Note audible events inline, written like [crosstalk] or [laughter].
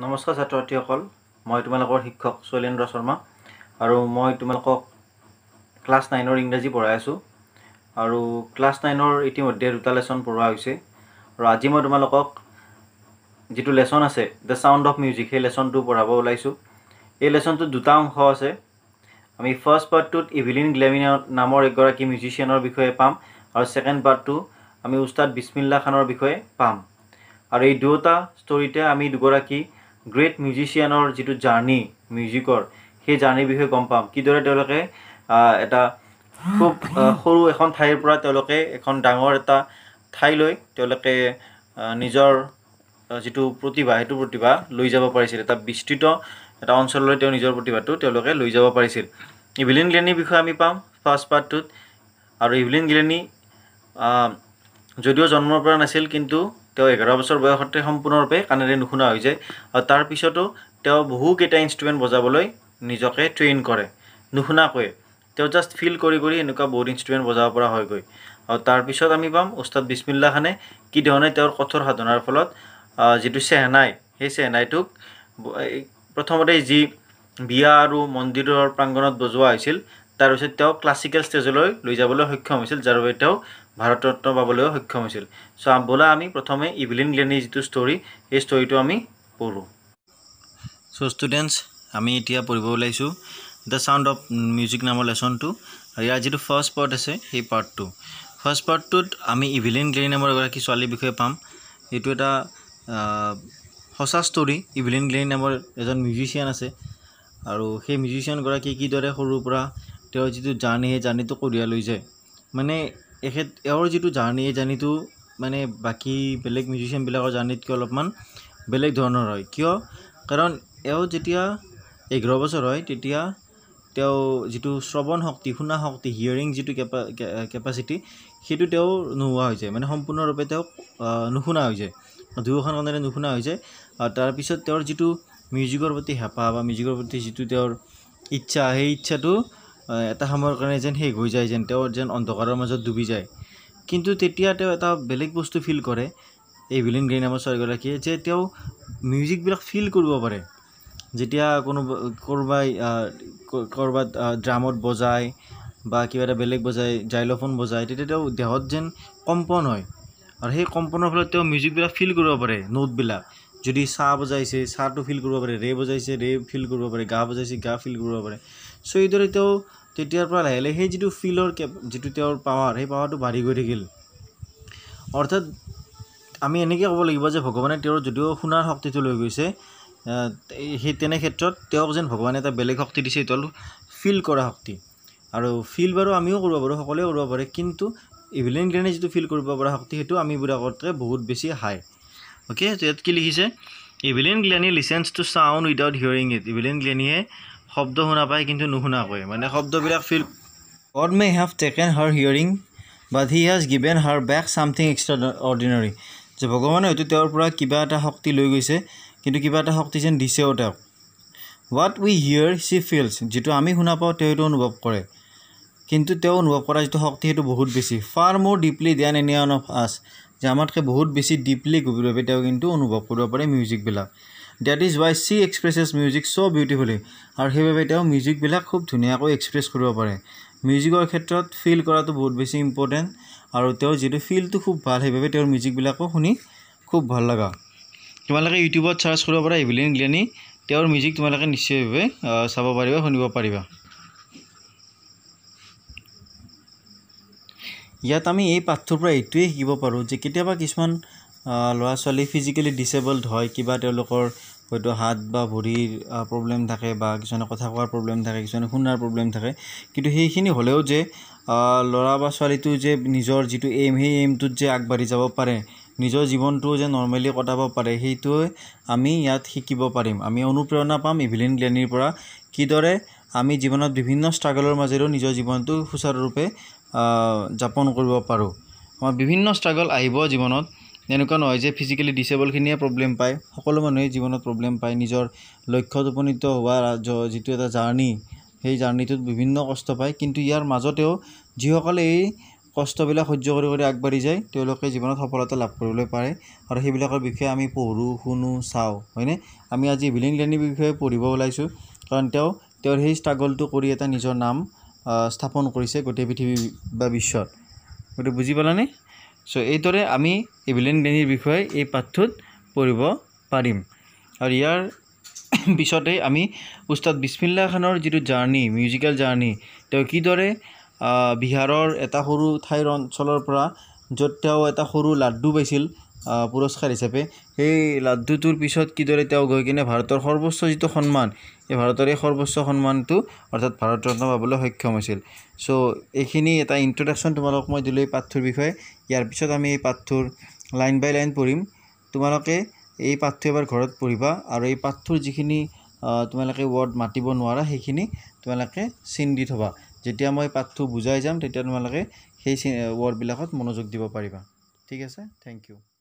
নমস্কাৰ ছাত্ৰ ছাত্ৰীসকল মই তোমালোকৰ শিক্ষক শৈলেন্দ্ৰ শৰ্মা আৰু মই তোমালোকক ক্লাছ নাইনৰ ইংৰাজী পঢ়াই আছোঁ আৰু ক্লাছ নাইনৰ ইতিমধ্যে দুটা লেচন পঢ়োৱা হৈছে আৰু আজি মই তোমালোকক যিটো লেচন আছে দ্য চাউণ্ড অফ মিউজিক সেই লেচনটো পঢ়াব ওলাইছোঁ এই লেচনটোত দুটা অংশ আছে আমি ফাৰ্ষ্ট পাৰ্টটোত ইভিলিন গ্লেমিন নামৰ এগৰাকী মিউজিচিয়ানৰ বিষয়ে পাম আৰু ছেকেণ্ড পাৰ্টটো আমি উস্তাদ বিছমিল্লা খানৰ বিষয়ে পাম আৰু এই দুয়োটা ষ্টৰিতে আমি দুগৰাকী গ্ৰেট মিউজিচিয়ানৰ যিটো জাৰ্ণি মিউজিকৰ সেই জাৰ্ণিৰ বিষয়ে গম পাম কিদৰে তেওঁলোকে এটা খুব সৰু এখন ঠাইৰ পৰা তেওঁলোকে এখন ডাঙৰ এটা ঠাইলৈ তেওঁলোকে নিজৰ যিটো প্ৰতিভা সেইটো প্ৰতিভা লৈ যাব পাৰিছিল এটা বিস্তৃত এটা অঞ্চললৈ তেওঁ নিজৰ প্ৰতিভাটো তেওঁলোকে লৈ যাব পাৰিছিল ইভিলিন গিলেনীৰ বিষয়ে আমি পাম ফাৰ্ষ্ট পাৰ্টটোত আৰু ইভিলিন গিলেনী যদিও জন্মৰ পৰা নাছিল কিন্তু তেওঁ এঘাৰ বছৰ বয়সতে সম্পূৰ্ণৰূপে কাণেৰে নুশুনা হৈ যায় আৰু তাৰপিছতো তেওঁ বহুকেইটা ইনষ্ট্ৰুমেণ্ট বজাবলৈ নিজকে ট্ৰেইন কৰে নুশুনাকৈ তেওঁ জাষ্ট ফিল কৰি কৰি এনেকুৱা বহুত ইনষ্ট্ৰুমেণ্ট বজাব পৰা হয়গৈ আৰু তাৰপিছত আমি পাম উস্তাদ বিস্মিল্লা খানে কি ধৰণে তেওঁৰ কঠোৰ সাধনাৰ ফলত যিটো চেহনাই সেই চেহনাইটোক প্ৰথমতে যি বিয়া আৰু মন্দিৰৰ প্ৰাংগণত বজোৱা হৈছিল তাৰপিছত তেওঁ ক্লাছিকেল ষ্টেজলৈ লৈ যাবলৈ সক্ষম হৈছিল যাৰ বাবে তেওঁ ভাৰতৰত্ন পাবলৈও সক্ষম হৈছিল চ' ব'লা আমি প্ৰথমে ইভিলিন গ্লেনীৰ যিটো ষ্টৰী সেই ষ্টৰীটো আমি পঢ়োঁ চ' ষ্টুডেণ্টছ আমি এতিয়া পঢ়িব ওলাইছোঁ দ্য চাউণ্ড অফ মিউজিক নামৰ লেচনটো আৰু ইয়াৰ যিটো ফাৰ্ষ্ট পাৰ্ট আছে সেই পাৰ্টটো ফাৰ্ষ্ট পাৰ্টটোত আমি ইভিলিন গ্লেনি নামৰ এগৰাকী ছোৱালীৰ বিষয়ে পাম এইটো এটা সঁচা ষ্টৰী ইভিলিন গ্লেনি নামৰ এজন মিউজিচিয়ান আছে আৰু সেই মিউজিচিয়ানগৰাকীয়ে কিদৰে সৰুৰ পৰা তেওঁ যিটো জাৰ্ণি সেই জাৰ্ণিটো কঢ়িয়াই লৈ যায় মানে এখেত এওঁৰ যিটো জাৰ্ণি সেই জাৰ্ণিটো মানে বাকী বেলেগ মিউজিচিয়ানবিলাকৰ জাৰ্ণিতকৈ অলপমান বেলেগ ধৰণৰ হয় কিয় কাৰণ এওঁ যেতিয়া এঘাৰ বছৰ হয় তেতিয়া তেওঁ যিটো শ্ৰৱণ শক্তি শুনা শক্তি হিয়াৰিং যিটো কেপা কেপাচিটি সেইটো তেওঁ নোহোৱা হৈ যায় মানে সম্পূৰ্ণৰূপে তেওঁক নুশুনা হৈ যায় দুয়োখন কাৰণে নুশুনা হৈ যায় আৰু তাৰপিছত তেওঁৰ যিটো মিউজিকৰ প্ৰতি হেঁপাহ বা মিউজিকৰ প্ৰতি যিটো তেওঁৰ ইচ্ছা সেই ইচ্ছাটো এটা সময়ৰ কাৰণে যেন শেষ হৈ যায় যেন তেওঁ যেন অন্ধকাৰৰ মাজত ডুবি যায় কিন্তু তেতিয়া তেওঁ এটা বেলেগ বস্তু ফিল কৰে এই ভিলিন গ্ৰীণ নামৰ ছোৱালীগৰাকীয়ে যে তেওঁ মিউজিকবিলাক ফিল কৰিব পাৰে যেতিয়া কোনোবা ক'ৰবাই ক'ৰবাত ড্ৰামত বজায় বা কিবা এটা বেলেগ বজায় জাইলফোন বজায় তেতিয়া তেওঁ দেহত যেন কম্পন হয় আৰু সেই কম্পনৰ ফলত তেওঁ মিউজিকবিলাক ফিল কৰিব পাৰে নোটবিলাক যদি চাহ বজাইছে চাহটো ফিল কৰিব পাৰে ৰে বজাইছে ৰে ফিল কৰিব পাৰে গা বজাইছে গা ফিল কৰিব পাৰে চ' এইদৰে তেওঁ তেতিয়াৰ পৰা লাহে লাহে সেই যিটো ফিলৰ কেপ যিটো তেওঁৰ পাৱাৰ সেই পাৱাৰটো বাঢ়ি গৈ থাকিল অৰ্থাৎ আমি এনেকৈ ক'ব লাগিব যে ভগৱানে তেওঁৰ যদিও শুনাৰ শক্তিটো লৈ গৈছে সেই তেনে ক্ষেত্ৰত তেওঁক যেন ভগৱানে এটা বেলেগ শক্তি দিছে এইটো হ'ল ফিল কৰা শক্তি আৰু ফিল বাৰু আমিও কৰিব পাৰোঁ সকলোৱে কৰিব পাৰে কিন্তু ইভিলেন গ্ৰেণে যিটো ফিল কৰিব পৰা শক্তি সেইটো আমিবিলাকতকৈ বহুত বেছি হাই অ'কে ইয়াত কি লিখিছে Evelyn Glennie listens to sound without hearing it Evelyn গ্লেনীয়ে শব্দ শুনা পায় কিন্তু নুশুনাকৈ মানে শব্দবিলাক feel God may have taken her hearing but he has given her back something extraordinary যে ভগৱানে হয়তো তেওঁৰ পৰা কিবা এটা শক্তি লৈ গৈছে কিন্তু কিবা এটা শক্তি যেন দিছেও তেওঁক what we hear she feels যিটো আমি শুনা পাওঁ তেওঁ সেইটো অনুভৱ কৰে কিন্তু তেওঁ অনুভৱ কৰা যিটো শক্তি সেইটো বহুত বেছি far more deeply than any one of us যে আমাতকৈ বহুত বেছি ডিপলি গভীৰভাৱে তেওঁ কিন্তু অনুভৱ কৰিব পাৰে মিউজিকবিলাক that is why she expresses music so' beautifully আৰু সেইবাবে তেওঁ মিউজিকবিলাক খুব ধুনীয়াকৈ এক্সপ্ৰেছ কৰিব পাৰে মিউজিকৰ ক্ষেত্ৰত ফিল কৰাটো বহুত বেছি ইম্পৰ্টেণ্ট আৰু তেওঁৰ যিটো ফিলটো খুব ভাল সেইবাবে তেওঁৰ মিউজিকবিলাকো শুনি খুব ভাল লগা তোমালোকে ইউটিউবত চাৰ্চ কৰিব পাৰা ইভিলিন গ্লেনি তেওঁৰ মিউজিক তোমালোকে নিশ্চয়ভাৱে চাব পাৰিবা শুনিব পাৰিবা ইয়াত আমি এই পাঠটোৰ পৰা এইটোৱেই শিকিব পাৰোঁ যে কেতিয়াবা কিছুমান ল'ৰা ছোৱালী ফিজিকেলি ডিচেবল্ড হয় কিবা তেওঁলোকৰ হয়তো হাত বা ভৰিৰ প্ৰব্লেম থাকে বা কিছুমানে কথা কোৱাৰ প্ৰব্লেম থাকে কিছুমানে শুনাৰ প্ৰব্লেম থাকে কিন্তু সেইখিনি হ'লেও যে ল'ৰা বা ছোৱালীটো যে নিজৰ যিটো এইম সেই এইমটোত যে আগবাঢ়ি যাব পাৰে নিজৰ জীৱনটো যে নৰ্মেলি কটাব পাৰে সেইটোৱে আমি ইয়াত শিকিব পাৰিম আমি অনুপ্ৰেৰণা পাম ইভিলিন গ্লেনীৰ পৰা কিদৰে আমি জীৱনত বিভিন্ন ষ্ট্ৰাগলৰ মাজেৰেও নিজৰ জীৱনটো সুচাৰুৰূপে যাপন কৰিব পাৰোঁ আমাৰ বিভিন্ন ষ্ট্ৰাগল আহিব জীৱনত এনেকুৱা নহয় যে ফিজিকেলি ডিচেবলখিনিয়ে প্ৰব্লেম পায় সকলো মানুহেই জীৱনত প্ৰব্লেম পায় নিজৰ লক্ষ্যত উপনীত হোৱাৰ যিটো এটা জাৰ্ণি সেই জাৰ্ণিটোত বিভিন্ন কষ্ট পায় কিন্তু ইয়াৰ মাজতেও যিসকলে এই কষ্টবিলাক সহ্য কৰি কৰি আগবাঢ়ি যায় তেওঁলোকে জীৱনত সফলতা লাভ কৰিবলৈ পাৰে আৰু সেইবিলাকৰ বিষয়ে আমি পঢ়োঁ শুনো চাওঁ হয়নে আমি আজি ভিলিং লেনীৰ বিষয়ে পঢ়িব ওলাইছোঁ কাৰণ তেওঁ তেওঁৰ সেই ষ্ট্ৰাগলটো কৰি এটা নিজৰ নাম স্থাপন কৰিছে গোটেই পৃথিৱী বা বিশ্বত গতিকে বুজি পালানে চ' এইদৰে আমি ইভিলেন বেনীৰ বিষয়ে এই পাঠটোত পঢ়িব পাৰিম আৰু ইয়াৰ [coughs] পিছতে আমি উস্তাদ বিস্মিল্লা খানৰ যিটো জাৰ্ণি মিউজিকেল জাৰ্ণি তেওঁ কিদৰে বিহাৰৰ এটা সৰু ঠাইৰ অঞ্চলৰ পৰা য'ত তেওঁ এটা সৰু লাড্ডু পাইছিল পুৰস্কাৰ হিচাপে সেই লাড্ডুটোৰ পিছত কিদৰে তেওঁ গৈ কিনে ভাৰতৰ সৰ্বোচ্চ যিটো সন্মান এই ভাৰতৰে সৰ্বোচ্চ সন্মানটো অৰ্থাৎ ভাৰত ৰত্ন পাবলৈ সক্ষম হৈছিল চ' এইখিনি এটা ইণ্ট্ৰডাকশ্যন তোমালোকক মই দিলোঁ এই পাঠটোৰ বিষয়ে ইয়াৰ পিছত আমি এই পাঠটোৰ লাইন বাই লাইন পঢ়িম তোমালোকে এই পাঠটো এবাৰ ঘৰত পঢ়িবা আৰু এই পাঠটোৰ যিখিনি তোমালোকে ৱৰ্ড মাতিব নোৱাৰা সেইখিনি তোমালোকে চিন দি থ'বা যেতিয়া মই পাঠটো বুজাই যাম তেতিয়া তোমালোকে সেই ৱৰ্ডবিলাকত মনোযোগ দিব পাৰিবা ঠিক আছে থেংক ইউ